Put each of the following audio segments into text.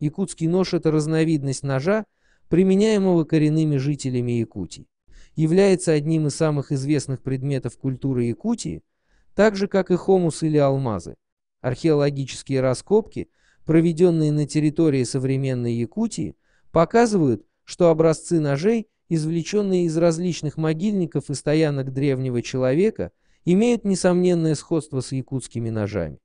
Якутский нож – это разновидность ножа, применяемого коренными жителями Якутии. Является одним из самых известных предметов культуры Якутии, так же, как и хомус или алмазы. Археологические раскопки, проведенные на территории современной Якутии, показывают, что образцы ножей, извлеченные из различных могильников и стоянок древнего человека, имеют несомненное сходство с якутскими ножами.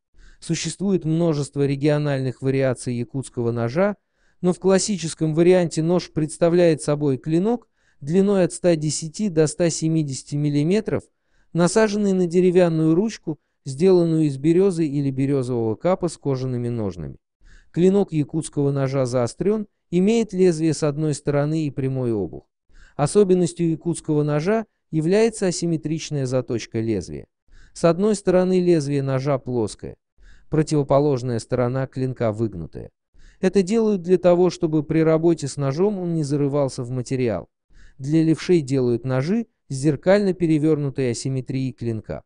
Существует множество региональных вариаций якутского ножа, но в классическом варианте нож представляет собой клинок длиной от 110 до 170 мм, насаженный на деревянную ручку, сделанную из березы или березового капа с кожаными ножными. Клинок якутского ножа заострен, имеет лезвие с одной стороны и прямой обух. Особенностью якутского ножа является асимметричная заточка лезвия. С одной стороны лезвие ножа плоское, Противоположная сторона клинка выгнутая. Это делают для того, чтобы при работе с ножом он не зарывался в материал. Для левшей делают ножи с зеркально перевернутой асимметрией клинка.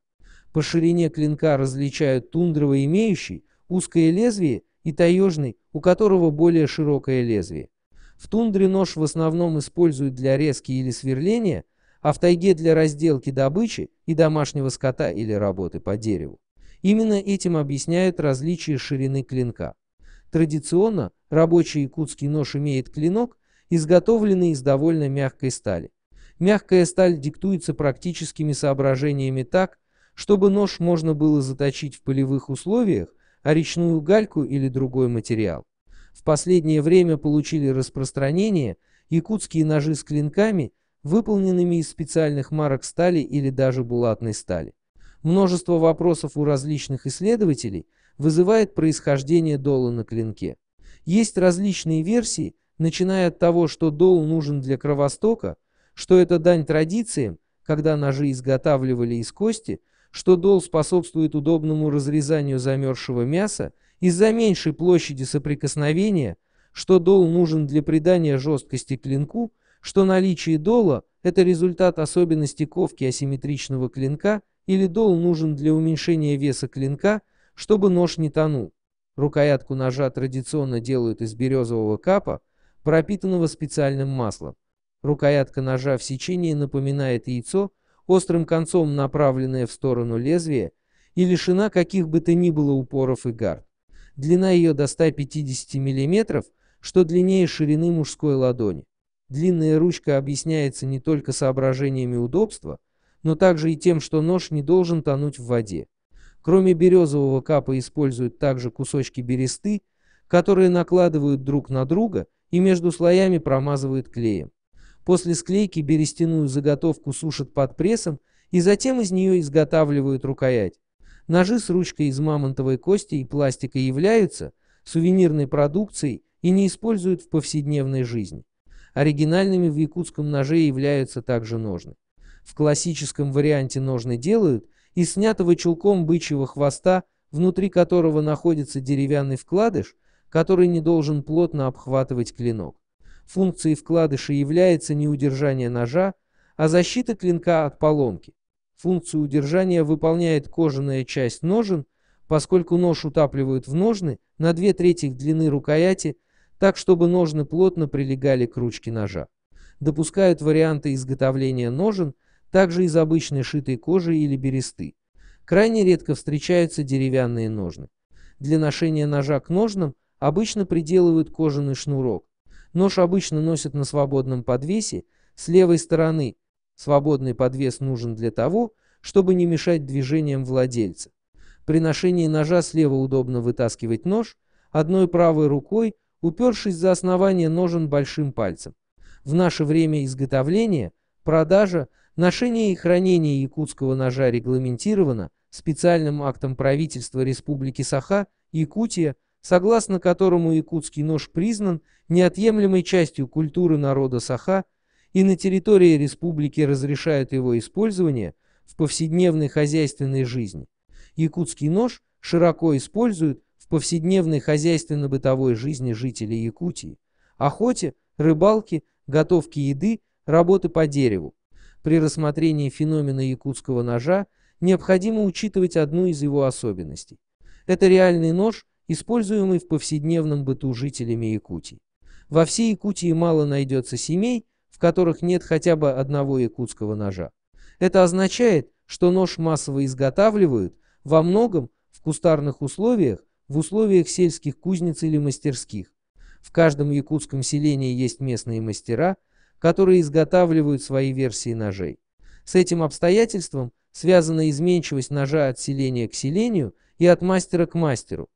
По ширине клинка различают тундровый имеющий, узкое лезвие и таежный, у которого более широкое лезвие. В тундре нож в основном используют для резки или сверления, а в тайге для разделки добычи и домашнего скота или работы по дереву. Именно этим объясняют различие ширины клинка. Традиционно рабочий якутский нож имеет клинок, изготовленный из довольно мягкой стали. Мягкая сталь диктуется практическими соображениями так, чтобы нож можно было заточить в полевых условиях, а речную гальку или другой материал. В последнее время получили распространение якутские ножи с клинками, выполненными из специальных марок стали или даже булатной стали. Множество вопросов у различных исследователей вызывает происхождение дола на клинке. Есть различные версии, начиная от того, что дол нужен для кровостока, что это дань традициям, когда ножи изготавливали из кости, что дол способствует удобному разрезанию замерзшего мяса из-за меньшей площади соприкосновения, что дол нужен для придания жесткости клинку, что наличие дола – это результат особенности ковки асимметричного клинка или дол нужен для уменьшения веса клинка, чтобы нож не тонул. Рукоятку ножа традиционно делают из березового капа, пропитанного специальным маслом. Рукоятка ножа в сечении напоминает яйцо, острым концом направленное в сторону лезвия и лишена каких бы то ни было упоров и гард. Длина ее до 150 мм, что длиннее ширины мужской ладони. Длинная ручка объясняется не только соображениями удобства, но также и тем, что нож не должен тонуть в воде. Кроме березового капа используют также кусочки бересты, которые накладывают друг на друга и между слоями промазывают клеем. После склейки берестяную заготовку сушат под прессом и затем из нее изготавливают рукоять. Ножи с ручкой из мамонтовой кости и пластика являются сувенирной продукцией и не используют в повседневной жизни. Оригинальными в якутском ноже являются также ножны в классическом варианте ножны делают, из снятого чулком бычьего хвоста, внутри которого находится деревянный вкладыш, который не должен плотно обхватывать клинок. Функцией вкладыша является не удержание ножа, а защита клинка от поломки. Функцию удержания выполняет кожаная часть ножен, поскольку нож утапливают в ножны на две трети длины рукояти, так чтобы ножны плотно прилегали к ручке ножа. Допускают варианты изготовления ножен – также из обычной шитой кожи или бересты. Крайне редко встречаются деревянные ножны. Для ношения ножа к ножнам обычно приделывают кожаный шнурок. Нож обычно носят на свободном подвесе с левой стороны. Свободный подвес нужен для того, чтобы не мешать движениям владельца. При ношении ножа слева удобно вытаскивать нож, одной правой рукой, упершись за основание ножен большим пальцем. В наше время изготовления, продажа, Ношение и хранение якутского ножа регламентировано специальным актом правительства Республики Саха, Якутия, согласно которому якутский нож признан неотъемлемой частью культуры народа Саха, и на территории республики разрешают его использование в повседневной хозяйственной жизни. Якутский нож широко используют в повседневной хозяйственно-бытовой жизни жителей Якутии, охоте, рыбалке, готовке еды, работы по дереву. При рассмотрении феномена якутского ножа необходимо учитывать одну из его особенностей. Это реальный нож, используемый в повседневном быту жителями Якутии. Во всей Якутии мало найдется семей, в которых нет хотя бы одного якутского ножа. Это означает, что нож массово изготавливают во многом в кустарных условиях, в условиях сельских кузниц или мастерских. В каждом якутском селении есть местные мастера, которые изготавливают свои версии ножей. С этим обстоятельством связана изменчивость ножа от селения к селению и от мастера к мастеру,